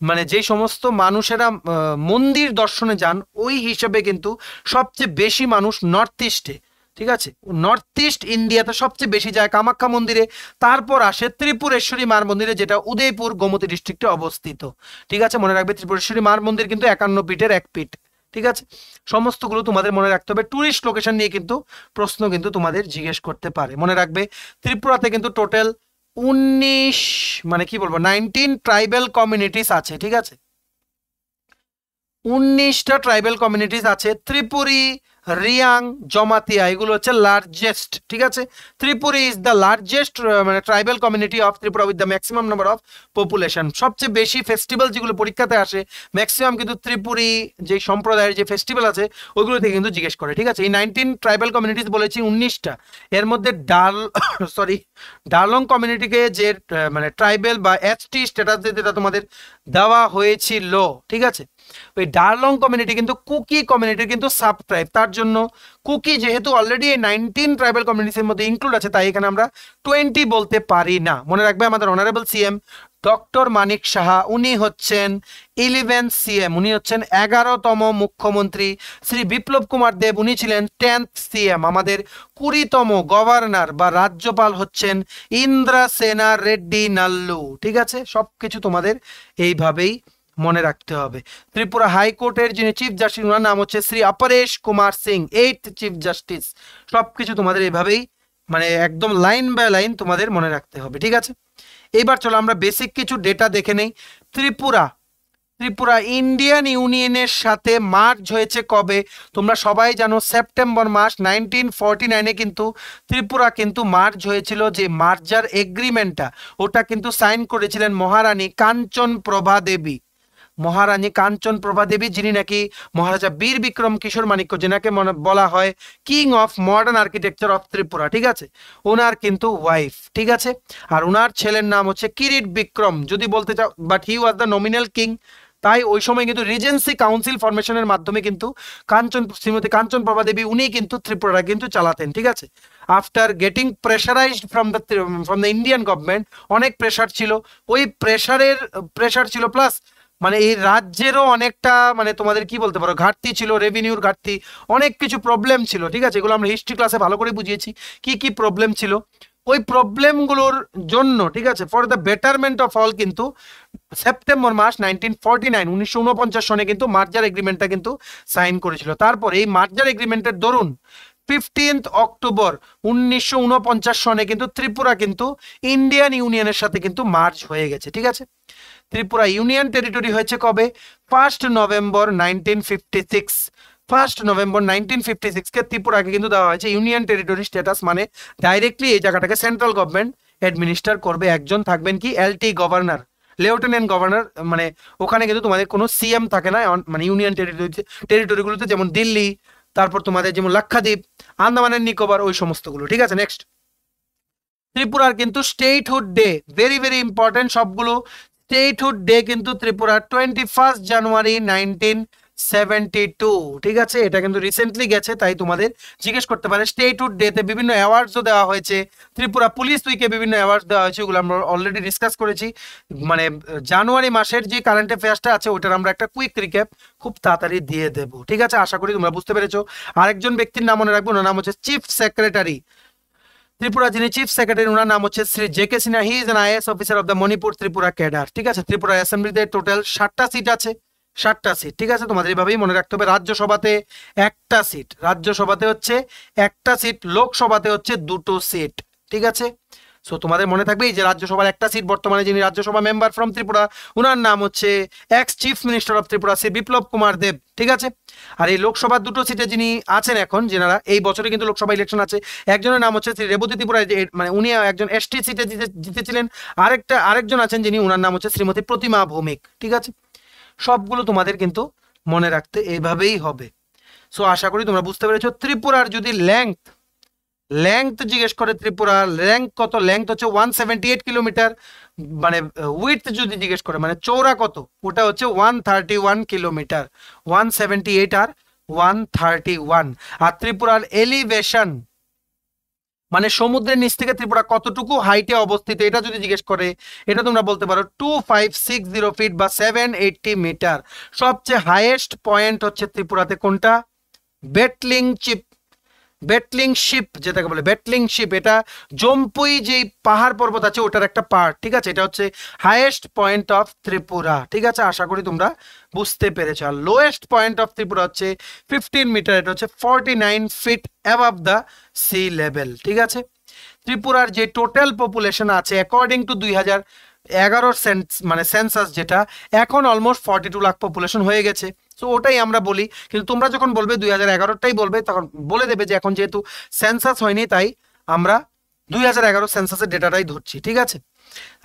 মানে যে সমস্ত মানুষেরা মন্দির দর্শনে যান ওই হিসেবে কিন্তু সবচেয়ে বেশি মানুষ নর্থ ইস্টে ঠিক আছে নর্থ ইস্ট ইন্ডিয়াতে সবচেয়ে বেশি যায় কামাখ্যা মন্দিরে তারপর আসে ত্রিপুরেশ্বরী মার মন্দিরে যেটা উদয়পুর গোমতী ডিস্ট্রিক্টে অবস্থিত ঠিক আছে মনে রাখবে ত্রিপুরেশ্বরী মার মন্দির কিন্তু একান্ন পিঠের এক পিঠ ঠিক আছে সমস্তগুলো তোমাদের মনে রাখতে হবে ট্যুরিস্ট লোকেশন নিয়ে কিন্তু প্রশ্ন কিন্তু তোমাদের জিজ্ঞেস করতে পারে মনে রাখবে ত্রিপুরাতে কিন্তু টোটাল উনিশ মানে কি বলবো নাইনটিন ট্রাইবেল কমিউনিটিস আছে ঠিক আছে উনিশটা ট্রাইবেল কমিউনিটিস আছে ত্রিপুরী রিয়াং জমাতিয়া এগুলো হচ্ছে লার্জেস্ট ঠিক আছে ত্রিপুরি ইজ দ্য লার্জেস্ট মানে tribal community of Tripura with the maximum number of population সবচেয়ে বেশি ফেস্টিভ্যাল যেগুলো পরীক্ষাতে আসে ম্যাক্সিমাম কিন্তু ত্রিপুরি যে সম্প্রদায়ের যে ফেস্টিভ্যাল আছে ওইগুলো থেকে কিন্তু জিজ্ঞেস করে ঠিক আছে এই নাইনটিন ট্রাইবাল কমিউনিটিস বলেছি উনিশটা এর মধ্যে ডাল সরি ডার্লং কমিউনিটিকে যে মানে ট্রাইবেল বা টি স্ট্যাটাস দিতে তোমাদের দেওয়া হয়েছিল ঠিক আছে ওই ডার্লং কমিউনিটি কিন্তু কুকি কমিউনিটির কিন্তু সাব ট্রাইব তার জন্য কুকি যেহেতু অলরেডি এই নাইনটিন ট্রাইবাল কমিউনিটির মধ্যে ইনক্লুড আছে তাই এখানে আমরা টোয়েন্টি বলতে পারি না মনে রাখবে আমাদের honourable CM doctor Manik Saha উনি হচ্ছেন ইলেভেন সিএম উনি হচ্ছেন এগারোতম মুখ্যমন্ত্রী শ্রী বিপ্লব কুমার দেব উনি ছিলেন টেন্থ সিএম আমাদের কুড়িতম গভর্নর বা রাজ্যপাল হচ্ছেন ইন্দ্রা সেনা রেড্ডি নাল্লু ঠিক আছে সব কিছু তোমাদের এইভাবেই মনে রাখতে হবে ত্রিপুরা হাইকোর্টের যিনি চিফ জাস্টিস ওনার নাম হচ্ছে Shri Aparesh Kumar Singh eight chief justice সব কিছু তোমাদের এভাবেই মানে একদম লাইন বাই লাইন তোমাদের মনে রাখতে হবে ঠিক আছে এবার চলো আমরা বেসিক কিছু ডেটা দেখে নেই ত্রিপুরা ত্রিপুরা ইন্ডিয়ান ইউনিয়নের সাথে মার্চ হয়েছে কবে তোমরা সবাই জানো সেপ্টেম্বর মাস নাইনটিন ফর্টি নাইনে কিন্তু ত্রিপুরা কিন্তু মার্চ হয়েছিল যে মার্জার এগ্রিমেন্টটা ওটা কিন্তু সাইন করেছিলেন মহারানী কাঞ্চন প্রভা দেবী মহারানী কাঞ্চন প্রভা দেবী যিনি নাকি মহারাজা বীর বিক্রম কিশোর মানিক্য যেনাকে বলা হয় king of modern architecture of Tripura ঠিক আছে ওনার কিন্তু ওয়াইফ ঠিক আছে আর ওনার ছেলের নাম হচ্ছে কিরিট বিক্রম যদি বলতে চাও but he was the nominal king তাই ওই সময় কিন্তু রিজেন্সি কাউন্সিল ফরমেশনের মাধ্যমে কিন্তু কাঞ্চন শ্রীমতী কাঞ্চন প্রভা দেবী উনি কিন্তু ত্রিপুরা কিন্তু চালাতেন ঠিক আছে after getting pressurised from the from the Indian government অনেক প্রেশার ছিল ওই প্রেশারের প্রেশার ছিল প্লাস মানে এই রাজ্যেরও অনেকটা মানে তোমাদের কি বলতে পারো ঘাটতি ছিল রেভিনিউর ঘাটতি অনেক কিছু প্রবলেম ছিল ঠিক আছে এগুলো আমরা হিস্ট্রি ক্লাসে ভালো করে বুঝিয়েছি কি কি প্রবলেম ছিল ওই প্রবলেমগুলোর জন্য ঠিক আছে for the betterment of all কিন্তু সেপ্টেম্বর মাস নাইনটিন ফর্টি নাইন উনিশশো উনপঞ্চাশ সনে কিন্তু মার্জার এগ্রিমেন্টটা কিন্তু সাইন করেছিল তারপর এই মার্জার এগ্রিমেন্টের দরুন ফিফটিন্থ অক্টোবর উনিশশো উনপঞ্চাশ সনে কিন্তু ত্রিপুরা কিন্তু ইন্ডিয়ান ইউনিয়নের সাথে কিন্তু মার্চ হয়ে গেছে ঠিক আছে ত্রিপুরা ইউনিয়ন টেরিটরি হয়েছে কবে first November nineteen fifty six first November nineteen fifty সিক্সকে ত্রিপুরাকে কিন্তু দেওয়া হয়েছে ইউনিয়ন টেরিটরি স্ট্যাটাস মানে ডাইরেক্টলি এই জায়গাটাকে সেন্ট্রাল গভর্নমেন্ট অ্যাডমিনিস্টার করবে একজন থাকবেন কি এলটি গভর্নর লেফটেন্যান্ট গভর্নর মানে ওখানে কিন্তু তোমাদের কোনো সিএম থাকে না মানে ইউনিয়ন টেরিটরি টেরিটরিগুলোতে যেমন দিল্লি তারপর তোমাদের যেমন লাক্ষাদ্বীপ আন্দামানের নিকোবর ওই সমস্তগুলো ঠিক আছে নেক্সট ত্রিপুরার কিন্তু statehood day very very important সবগুলো স্টেটহুড ডে কিন্তু Tripura twenty first January nineteen seventy two ঠিক আছে এটা কিন্তু রিসেন্টলি গেছে তাই তোমাদের জিজ্ঞেস করতে পারে স্টেটহুড ডেতে বিভিন্ন অ্যাওয়ার্ডসও দেওয়া হয়েছে ত্রিপুরা পুলিশ উইকে বিভিন্ন অ্যাওয়ার্ডস দেওয়া হয়েছে ওগুলো আমরা অলরেডি ডিসকাস করেছি মানে জানুয়ারি মাসের যে কারেন্ট অ্যাফেয়ার্সটা আছে ওটার আমরা একটা কুইক রিক্যাপ খুব তাড়াতাড়ি দিয়ে দেবো ঠিক আছে আশা করি তোমরা বুঝতে পেরেছো আরেকজন ব্যক্তির নাম মনে রাখবো ওনার নাম হচ্ছে চিফ সেক্রেটারি ত্রিপুরা যিনি চিফ সেক্রেটারি ওনার নাম হচ্ছে Shri J K Sinha he is an IS officer of the Manipur Tripura cadre ঠিক আছে ত্রিপুরা অ্যাসেম্বলিতে টোটাল ষাটটা সিট আছে ষাটটা সিট ঠিক আছে তোমাদের এভাবেই মনে রাখতে হবে রাজ্যসভাতে একটা সিট রাজ্যসভাতে হচ্ছে একটা সিট লোকসভাতে হচ্ছে দুটো সিট ঠিক আছে সো তোমাদের মনে থাকবে এই যে রাজ্যসভার একটা সিট বর্তমানে যিনি রাজ্যসভা মেম্বার ফ্রম ত্রিপুরা ওনার নাম হচ্ছে ex chief minister of Tripura Shri Biplab Kumar Deb ঠিক আছে আর এই লোকসভার দুটো সিটে যিনি আছেন এখন যেনারা এই বছরে কিন্তু লোকসভা ইলেকশন আছে একজনের নাম হচ্ছে শ্রী রেবতী ত্রিপুরা মানে উনি একজন এসটি সিটে জিতেছিলেন আরেকটা আরেকজন আছেন যিনি ওনার নাম হচ্ছে শ্রীমতী প্রতিমা ভৌমিক ঠিক আছে সবগুলো তোমাদের কিন্তু মনে রাখতে এইভাবেই হবে সো আশা করি তোমরা বুঝতে পেরেছ ত্রিপুরার যদি লেংথ লেংথ জিজ্ঞেস করে ত্রিপুরা লেংথ কত লেংথ হচ্ছে ওয়ান সেভেন্টি এইট কিলোমিটার মানে উইথ যদি জিজ্ঞেস করে মানে চৌড়া কত ওটা হচ্ছে one thirty one kilometre one seventy eight আর ওয়ান থার্টি ওয়ান আর ত্রিপুরার এলিভেশন মানে সমুদ্রের নিচ থেকে ত্রিপুরা কতটুকু হাইটে অবস্থিত এটা যদি জিজ্ঞেস করে এটা তোমরা বলতে পারো two five six zero feet বা সেভেন এইটটি মিটার সবচেয়ে হাইয়েস্ট পয়েন্ট হচ্ছে ত্রিপুরাতে কোনটা বেটলিং চিপ বেটলিং শিপ যেটাকে বলে বেটলিং শিপ এটা জম্পুই যেই পাহাড় পর্বত আছে ওটার একটা পার্ট ঠিক আছে এটা হচ্ছে হায়েস্ট পয়েন্ট অফ ত্রিপুরা ঠিক আছে আশা করি তোমরা বুঝতে পেরেছ আর লোয়েস্ট পয়েন্ট অফ ত্রিপুরা হচ্ছে ফিফটিন মিটার এটা হচ্ছে forty nine feet above the sea level ঠিক আছে ত্রিপুরার যে টোটাল পপুলেশন আছে অ্যাকর্ডিং টু দুই হাজার এগারোর সেন্স মানে সেন্সাস যেটা এখন almost forty two lakh population হয়ে গেছে সো ওটাই আমরা বলি কিন্তু তোমরা যখন বলবে দুই হাজার এগারোটাই বলবে তখন বলে দেবে যে এখন যেহেতু সেন্সাস হয়নি তাই আমরা দুই হাজার এগারো সেন্সাসের ডেটাটাই ধরছি ঠিক আছে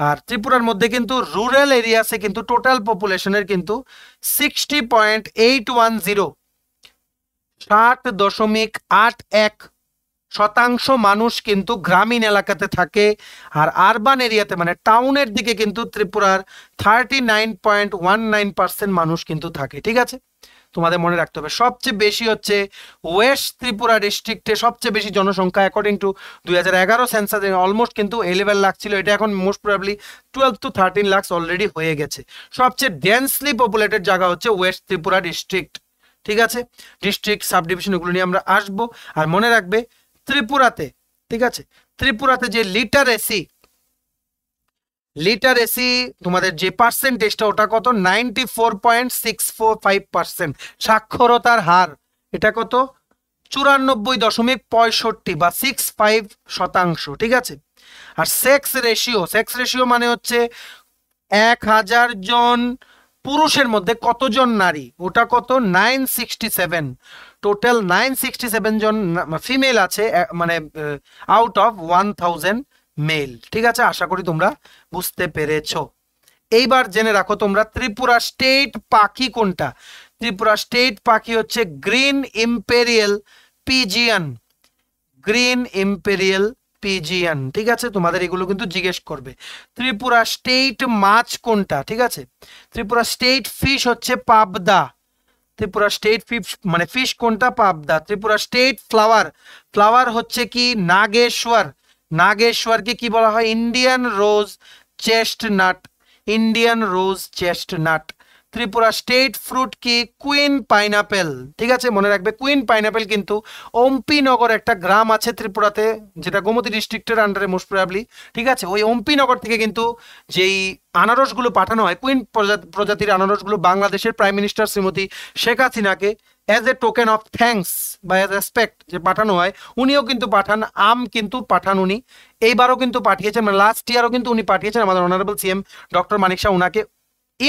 আর ত্রিপুরার মধ্যে কিন্তু রুরাল এরিয়াসে কিন্তু টোটাল পপুলেশনের কিন্তু sixty point eight one zero ষাট দশমিক আট এক শতাংশ মানুষ কিন্তু গ্রামীণ এলাকাতে থাকে আর আরবান এরিয়াতে মানে টাউনের দিকে কিন্তু ত্রিপুরার thirty nine point one nine percent মানুষ কিন্তু থাকে ঠিক আছে তোমাদের মনে রাখতে হবে সবচেয়ে বেশি হচ্ছে ওয়েস্ট ত্রিপুরা ডিস্ট্রিক্টে সবচেয়ে বেশি জনসংখ্যা অ্যাকর্ডিং টু দুই হাজার এগারো সেন্সাস অলমোস্ট কিন্তু এলেভেন লাখ ছিল এটা এখন most probably twelve to thirteen lakhs already হয়ে গেছে সবচেয়ে ডেন্সলি পপুলেটেড জায়গা হচ্ছে ওয়েস্ট ত্রিপুরা ডিস্ট্রিক্ট ঠিক আছে ডিস্ট্রিক্ট সাব ডিভিশন এগুলো নিয়ে আমরা আসবো আর মনে রাখবে ত্রিপুরাতে ঠিক আছে ত্রিপুরাতে যে লিটারেসি লিটারেসি তোমাদের যে পার্সেন্টেজটা ওটা কত ninety four point six four five percent সাক্ষরতার হার এটা কত চুরানব্বই দশমিক পঁয়ষট্টি বা সিক্স ফাইভ শতাংশ ঠিক আছে আর সেক্স রেশিও সেক্স রেশিও মানে হচ্ছে এক হাজার জন পুরুষের মধ্যে কতজন নারী ওটা কত nine sixty seven total nine sixty seven জন ফিমেল আছে মানে out of one thousand male ঠিক আছে আশা করি তোমরা বুঝতে পেরেছো এইবার জেনে রাখো তোমরা ত্রিপুরা স্টেট পাখি কোনটা ত্রিপুরা স্টেট পাখি হচ্ছে green imperial pigeon green imperial pigeon ঠিক আছে তোমাদের এগুলো কিন্তু জিজ্ঞেস করবে ত্রিপুরা স্টেট মাছ কোনটা ঠিক আছে ত্রিপুরা স্টেট ফিশ হচ্ছে পাবদা ত্রিপুরা স্টেট ফিফ মানে ফিশ কোনটা পাবদা ত্রিপুরা স্টেট ফ্লাওয়ার ফ্লাওয়ার হচ্ছে কি নাগেশ্বর নাগেশ্বরকে কি বলা হয় Indian rose chestnut Indian rose chestnut Tripura state fruit কি কুইন পাইনাপেল ঠিক আছে মনে রাখবে কুইন পাইনাপেল কিন্তু ওম্পিনগর একটা গ্রাম আছে ত্রিপুরাতে যেটা গোমতী ডিস্ট্রিক্টের আন্ডারে মুসপুরাবলি ঠিক আছে ওই অম্পিনগর থেকে কিন্তু যেই আনারসগুলো পাঠানো হয় কুইন প্রজাতির আনারসগুলো বাংলাদেশের প্রাইম মিনিস্টার শ্রীমতী শেখ হাসিনাকে as a token of thanks বা অ্যাজ রেসপেক্ট যে পাঠানো হয় উনিও কিন্তু পাঠান আম কিন্তু পাঠান উনি এইবারও কিন্তু পাঠিয়েছেন মানে লাস্ট ইয়ারও কিন্তু উনি পাঠিয়েছেন আমাদের honourable CM doctor Manik Shah উনাকে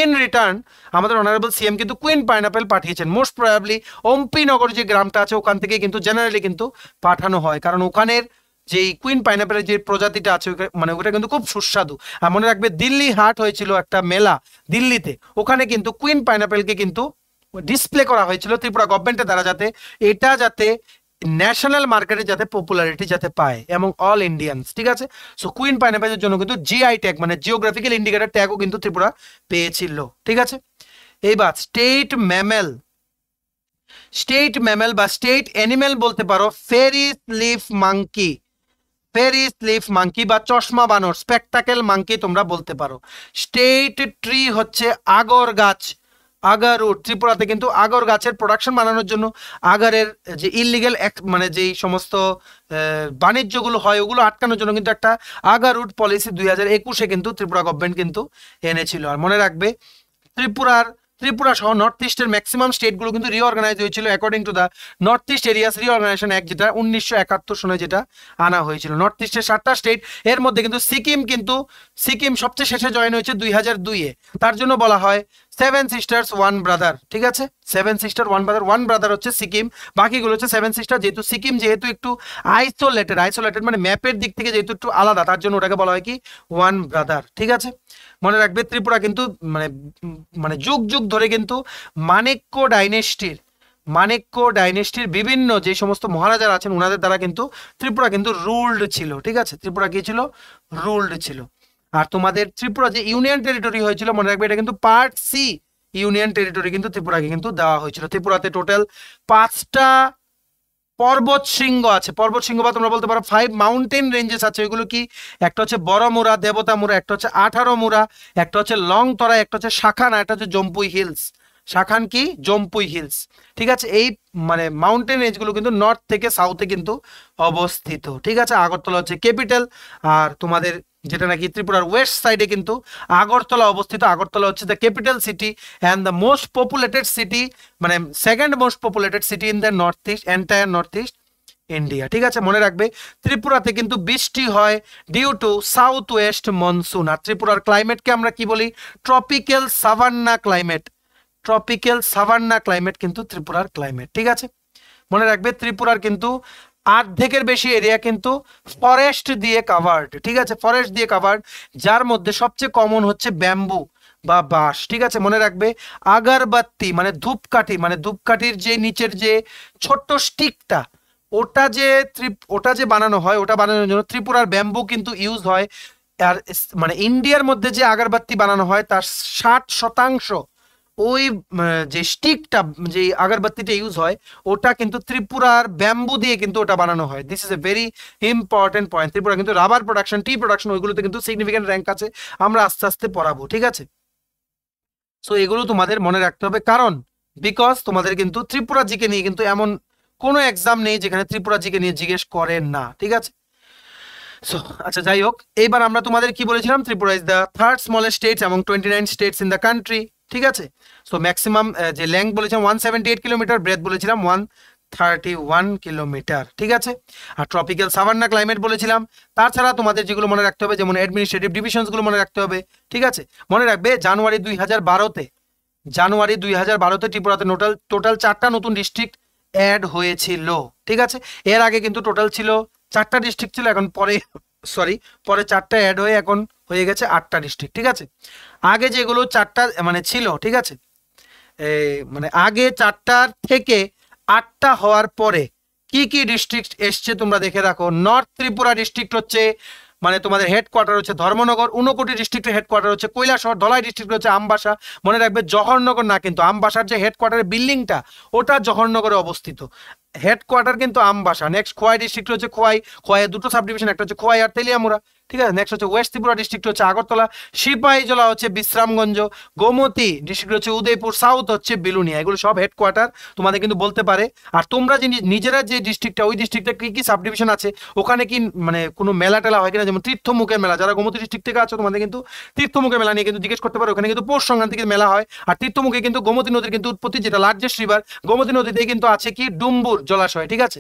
ইন রিটার্ন আমাদের অনারেবল সিএম কিন্তু কুইন পাইনাপেল পাঠিয়েছেন মোস্ট প্রয়াবলি অম্পিনগর যে গ্রামটা আছে ওখান থেকে কিন্তু জেনারেলি কিন্তু পাঠানো হয় কারণ ওখানের যেই কুইন পাইনাপেলের যে প্রজাতিটা আছে মানে ওটা কিন্তু খুব সুস্বাদু আর মনে রাখবে দিল্লি হাট হয়েছিল একটা মেলা দিল্লিতে ওখানে কিন্তু কুইন পাইনাপেলকে কিন্তু ডিসপ্লে করা হয়েছিল ত্রিপুরা গভর্নমেন্টের দ্বারা যাতে এটা যাতে ন্যাশনাল মার্কেটে যাতে পপুলারিটি যাতে পায় এবং অল ইন্ডিয়ানস ঠিক আছে সো কুইন পাইনাপাইজের জন্য কিন্তু জিআই ট্যাগ মানে জিওগ্রাফিক্যাল ইন্ডিকেটার ট্যাগও কিন্তু ত্রিপুরা পেয়েছিল ঠিক আছে এইবার স্টেট ম্যামেল স্টেট ম্যামেল বা স্টেট অ্যানিমেল বলতে পারো Phayre's leaf monkey Phayre's leaf monkey বা চশমা বানর স্পেকটাকেল মাংকি তোমরা বলতে পারো স্টেট ট্রি হচ্ছে আগর গাছ আগার আগারুট ত্রিপুরাতে কিন্তু আগর গাছের প্রোডাকশন বানানোর জন্য আগারের যে ইললিগেল মানে যেই সমস্ত বাণিজ্যগুলো হয় ওগুলো আটকানোর জন্য কিন্তু একটা আগার রুট পলিসি দুই হাজার একুশে কিন্তু ত্রিপুরা গভর্নমেন্ট কিন্তু এনেছিল আর মনে রাখবে ত্রিপুরার ত্রিপুরা সহ নর্থ ইস্টের ম্যাক্সিমাম স্টেটগুলো কিন্তু রিঅর্গানাইজ হয়েছিল according to the north east areas reorganisation act যেটা উনিশশো একাত্তর সনে যেটা আনা হয়েছিল নর্থ ইস্টের সাতটা স্টেট এর মধ্যে কিন্তু সিকিম কিন্তু সিকিম সবচেয়ে শেষে জয়েন হয়েছে দুই হাজার দুইয়ে তার জন্য বলা হয় সেভেন সিস্টার্স ওয়ান ব্রাদার ঠিক আছে seven sister one brother one brother হচ্ছে সিকিম বাকিগুলো হচ্ছে সেভেন সিস্টার যেহেতু সিকিম যেহেতু একটু আইসোলেটেড আইসোলেটেড মানে ম্যাপের দিক থেকে যেহেতু একটু আলাদা তার জন্য ওটাকে বলা হয় কি ওয়ান ব্রাদার ঠিক আছে মনে রাখবে ত্রিপুরা কিন্তু মানে মানে যুগ যুগ ধরে কিন্তু মানিক্য ডাইনেস্টির মানিক্য ডাইনেস্টির বিভিন্ন যে সমস্ত মহারাজারা আছেন ওনাদের দ্বারা কিন্তু ত্রিপুরা কিন্তু রুলড ছিল ঠিক আছে ত্রিপুরা কি ছিল রুলড ছিল আর তোমাদের ত্রিপুরা যে ইউনিয়ন টেরিটরি হয়েছিল মনে রাখবে এটা কিন্তু পার্ট সি ইউনিয়ন টেরিটরি কিন্তু ত্রিপুরাকে কিন্তু দেওয়া হয়েছিল ত্রিপুরাতে টোটাল পাঁচটা পর্বত শৃঙ্গ আছে পর্বত শৃঙ্গ বা তোমরা বলতে পারো ফাইভ মাউন্টেন রেঞ্জেস আছে ওইগুলো কি একটা হচ্ছে বড় মুরা দেবতা মুরা একটা হচ্ছে আঠারো মুরা একটা হচ্ছে লং তরা একটা হচ্ছে শাখানা একটা হচ্ছে জম্পুই হিলস শাখান কি জম্পুই হিলস ঠিক আছে এই মানে মাউন্টেন রেঞ্জগুলো কিন্তু নর্থ থেকে সাউথে কিন্তু অবস্থিত ঠিক আছে আগরতলা হচ্ছে ক্যাপিটাল আর তোমাদের যেটা নাকি ত্রিপুরার ওয়েস্ট সাইডে কিন্তু আগরতলা অবস্থিত আগরতলা হচ্ছে the capital city and the most populated city মানে second most populated city in the north east entire north east India ঠিক আছে মনে রাখবে ত্রিপুরাতে কিন্তু বৃষ্টি হয় due to south west monsoon আর ত্রিপুরার ক্লাইমেটকে আমরা কি বলি tropical savanna climate tropical savanna climate কিন্তু ত্রিপুরার ক্লাইমেট ঠিক আছে মনে রাখবে ত্রিপুরার কিন্তু অর্ধেকের বেশি এরিয়া কিন্তু ফরেস্ট দিয়ে কাভার্ড ঠিক আছে ফরেস্ট দিয়ে কাভার্ড যার মধ্যে সবচেয়ে কমন হচ্ছে ব্যাম্বু বা বাঁশ ঠিক আছে মনে রাখবে আগারবাত্তি মানে ধূপকাঠি মানে ধূপকাঠির যে নিচের যে ছোট্ট স্টিকটা ওটা যে ওটা যে বানানো হয় ওটা বানানোর জন্য ত্রিপুরার ব্যাম্বু কিন্তু ইউজ হয় আর মানে ইন্ডিয়ার মধ্যে যে আগারবাত্তি বানানো হয় তার ষাট শতাংশ ওই মানে, যে স্টিকটা যে আগরবাতিটা ইউজ হয় ওটা কিন্তু ত্রিপুরার ব্যাম্বু দিয়ে কিন্তু ওটা বানানো হয় this is a very important point Tripura কিন্তু রাবার প্রোডাকশন টি প্রোডাকশন ওইগুলোতে কিন্তু সিগনিফিক্যান্ট র্যাঙ্ক আছে আমরা আস্তে আস্তে পড়াবো ঠিক আছে সো এগুলো তোমাদের মনে রাখতে হবে কারণ বিকজ তোমাদের কিন্তু ত্রিপুরা জিকে নিয়ে কিন্তু এমন কোনো এক্সাম নেই যেখানে ত্রিপুরা জিকে নিয়ে জিজ্ঞেস করে না ঠিক আছে সো আচ্ছা যাই হোক এইবার আমরা তোমাদের কি বলেছিলাম Tripura is the third smallest states এবং twenty nine states in the country ঠিক আছে সো ম্যাক্সিমাম uh, যে লেংথ বলেছিলাম one seventy eight kilometre breadth বলেছিলাম ওয়ান থার্টি ওয়ান কিলোমিটার ঠিক আছে আর ট্রপিক্যাল সাভান্না ক্লাইমেট বলেছিলাম তাছাড়া তোমাদের যেগুলো মনে রাখতে হবে যেমন অ্যাডমিনিস্ট্রেটিভ ডিভিশনসগুলো মনে রাখতে হবে ঠিক আছে মনে রাখবে জানুয়ারি দুই হাজার বারোতে জানুয়ারি দুই হাজার বারোতে ত্রিপুরাতে টোটাল টোটাল চারটা নতুন ডিস্ট্রিক্ট অ্যাড হয়েছিল ঠিক আছে এর আগে কিন্তু টোটাল ছিল চারটা ডিস্ট্রিক্ট ছিল এখন পরে সরি পরে চারটা অ্যাড হয়ে এখন হয়ে গেছে আটটা ডিস্ট্রিক্ট ঠিক আছে আগে যেগুলো চারটা মানে ছিল ঠিক আছে মানে আগে চারটার থেকে আটটা হওয়ার পরে কি কি ডিস্ট্রিক্ট এসছে তোমরা দেখে রাখো নর্থ ত্রিপুরা ডিস্ট্রিক্ট হচ্ছে মানে তোমাদের হেডকোয়ার্টার হচ্ছে ধর্মনগর উনকোটি ডিস্ট্রিক্টের হেডকোয়ার্টার হচ্ছে কৈলাসহর ধলাই ডিস্ট্রিক্ট হচ্ছে আমবাসা মনে রাখবে জহরনগর না কিন্তু আমবাসার যে হেডকোয়ার্টারের বিল্ডিংটা ওটা জহরনগরে অবস্থিত হেডকোয়ার্টার কিন্তু আমবাসা নেক্সট খোয়াই ডিস্ট্রিক্ট হচ্ছে খোয়াই খোয়াই দুটো সাবডিভিশন একটা হচ্ছে খোয়াই আর তেলিয়ামুরা ঠিক আছে নেক্সট হচ্ছে ওয়েস্ট ত্রিপুরা ডিস্ট্রিক্ট হচ্ছে আগরতলা সিপাহী জেলা হচ্ছে বিশ্রামগঞ্জ গোমতী ডিস্ট্রিক্ট হচ্ছে উদয়পুর সাউথ হচ্ছে বিলুনিয়া এগুলো সব হেডকোয়ার্টার তোমাদের কিন্তু বলতে পারে আর তোমরা যে নিজেরা যে ডিস্ট্রিক্টটা ওই ডিস্ট্রিক্টে কী কী সাব ডিভিশন আছে ওখানে কি মানে কোনো মেলা টেলা হয় কিনা যেমন তীর্থমুখের মেলা যারা গোমতী ডিস্ট্রিক্ট থেকে আছো তোমাদের কিন্তু তীর্থমুখের মেলা নিয়ে কিন্তু জিজ্ঞেস করতে পারো ওখানে কিন্তু পৌষ সংক্রান্তিকে মেলা হয় আর তীর্থমুখে কিন্তু গোমতী নদীর কিন্তু উৎপত্তি যেটা লার্জেস্ট রিভার গোমতী নদীতে কিন্তু আছে কি ডুম্বুর জলাশয় ঠিক আছে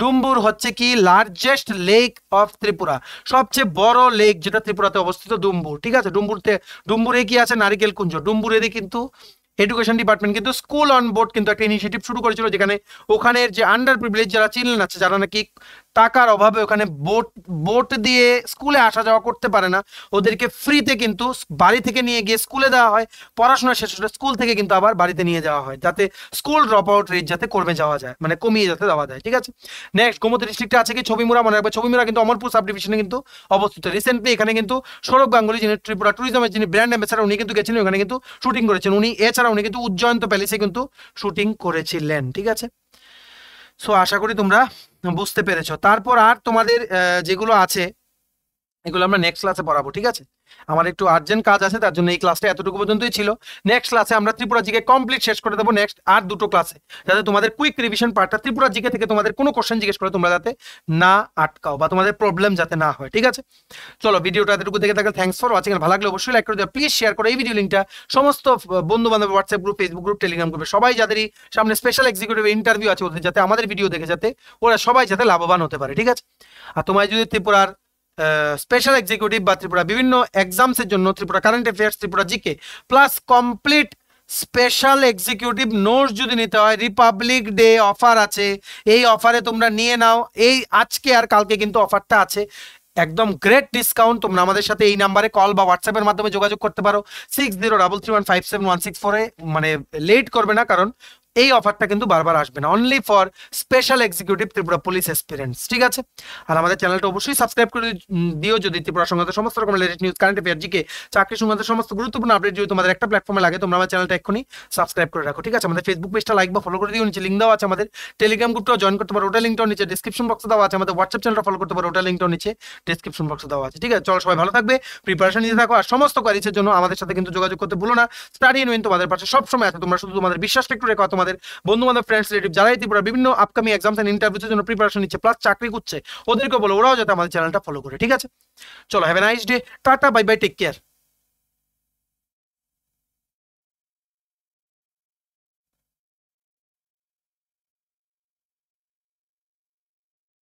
ডুম্বুর হচ্ছে কি লার্জেস্ট লেক অফ ত্রিপুরা সবচেয়ে বড় লেক যেটা ত্রিপুরাতে অবস্থিত ডুম্বুর ঠিক আছে ডুম্বুরতে ডুম্বুরে কি আছে নারিকেল কুঞ্জ ডুম্বুরেরই কিন্তু এডুকেশন ডিপার্টমেন্ট কিন্তু স্কুল অন বোর্ড কিন্তু একটা ইনিশিয়েটিভ শুরু করেছিল যেখানে ওখানের যে আন্ডার প্রিভিলেজ যারা চিলড্রেন আছে যারা নাকি টাকার অভাবে ওখানে বোট বোট দিয়ে স্কুলে আসা যাওয়া করতে পারে না ওদেরকে ফ্রিতে কিন্তু বাড়ি থেকে নিয়ে গিয়ে স্কুলে দেওয়া হয় পড়াশোনা শেষ হলে স্কুল থেকে কিন্তু আবার বাড়িতে নিয়ে যাওয়া হয় যাতে স্কুল ড্রপ আউট রেট যাতে কমে যাওয়া যায় মানে কমিয়ে যাতে দেওয়া যায় ঠিক আছে নেক্সট গোমতী ডিস্ট্রিক্টে আছে কি ছবিমুরা মনে রাখবে ছবিমুরা কিন্তু অমরপুর সাব ডিভিশনে কিন্তু অবস্থিত রিসেন্টলি এখানে কিন্তু সৌরভ গাঙ্গুলি যিনি ত্রিপুরা ট্যুরিজমের যিনি ব্র্যান্ড অ্যাম্বাসাডার উনি কিন্তু গেছিলেন ওখানে কিন্তু শুটিং করেছেন উনি এছাড়া উনি কিন্তু উজ্জয়ন্ত প্যালেসে কিন্তু শুটিং করেছিলেন ঠিক আছে সো আশা করি তোমরা বুঝতে পেরেছ তারপর আর তোমাদের যেগুলো আছে এগুলো আমরা নেক্সট ক্লাসে পড়াবো ঠিক আছে আমার একটু আর্জেন্ট কাজ আছে তার জন্য এই ক্লাসটা এতটুকু পর্যন্তই ছিল নেক্সট ক্লাসে আমরা ত্রিপুরা জিকে কমপ্লিট শেষ করে দেবো নেক্সট আর দুটো ক্লাসে যাতে তোমাদের কুইক রিভিশন পার্টটা ত্রিপুরা জিকে থেকে তোমাদের কোনো কোশ্চেন জিজ্ঞেস করে তোমরা যাতে না আটকাও বা তোমাদের প্রবলেম যাতে না হয় ঠিক আছে চলো ভিডিওটা এতটুকু দেখে থাকলে থ্যাংকস ফর ওয়াচিং ভালো লাগলে অবশ্যই লাইক করে দেবে প্লিজ শেয়ার করো এই ভিডিও লিঙ্কটা সমস্ত বন্ধু বান্ধব WhatsApp group Facebook group Telegram গ্রুপে সবাই যাদেরই সামনে স্পেশাল এক্সিকিউটিভ ইন্টারভিউ আছে ওদের যাতে আমাদের ভিডিও দেখে যাতে ওরা সবাই যাতে লাভবান হতে পারে ঠিক আছে আর তোমায় যদি ত্রিপুরার স্পেশাল এক্সিকিউটিভ বা ত্রিপুরা বিভিন্ন এক্সামসের জন্য Tripura current affairs Tripura GK plus complete special executive notes যদি নিতে হয় রিপাবলিক ডে অফার আছে এই অফারে তোমরা নিয়ে নাও এই আজকে আর কালকে কিন্তু অফারটা আছে একদম গ্রেট ডিসকাউন্ট তোমরা আমাদের সাথে এই নাম্বারে কল বা হোয়াটসঅ্যাপের মাধ্যমে যোগাযোগ করতে পারো six zero double three one five seven one six ফোরে মানে লেট করবে না কারণ এই অফারটা কিন্তু বারবার আসবে না only for special executive Tripura police experience ঠিক আছে আর আমাদের চ্যানেলটা অবশ্যই সাবস্ক্রাইব করে দিও যদি ত্রিপুরা সংক্রান্ত সমস্ত রকম latest news current affair GK চাকরি সংক্রান্ত সমস্ত গুরুত্বপূর্ণ আপডেট যদি তোমাদের একটা প্ল্যাটফর্মে লাগে তোমরা আমার চ্যানেলটা এক্ষুনি সাবস্ক্রাইব করে রাখো ঠিক আছে আমাদের ফেসবুক পেজটা লাইক বা ফলো করে দিও নিচে লিঙ্ক দেওয়া আছে আমাদের টেলিগ্রাম গ্রুপটাও জয়েন করতে পারো ওটা লিঙ্কটাও নিচে ডিসক্রিপশন বক্সে দেওয়া আছে আমাদের হোয়াটসঅ্যাপ চ্যানেলটা ফলো করতে পারো ওটা লিঙ্কটাও নিচে ডিসক্রিপশন বক্সে দেওয়া আছে ঠিক আছে চলো সবাই ভালো থাকবে প্রিপারেশন নিতে থাকো আর সমস্ত কোয়ারিজের জন্য আমাদের সাথে কিন্তু যোগাযোগ করতে ভুলো না স্টাডি ইউনিয়ন তোমাদের পাশে সবসময় আছে তোমরা শুধু তোমাদের বিশ্বাসটা একটু রেখো তোমাদের তাদের বন্ধু বান্ধব ফ্রেন্ডস রিলেটিভ যারাই ত্রিপুরা বিভিন্ন আপকামিং এক্সামস অ্যান্ড ইন্টারভিউসের জন্য প্রিপারেশন নিচ্ছে প্লাস চাকরি করছে ওদেরকে বলো ওরাও যাতে আমাদের চ্যানেলটা ফলো করে ঠিক আছে চলো have a nice day tata bye bye take care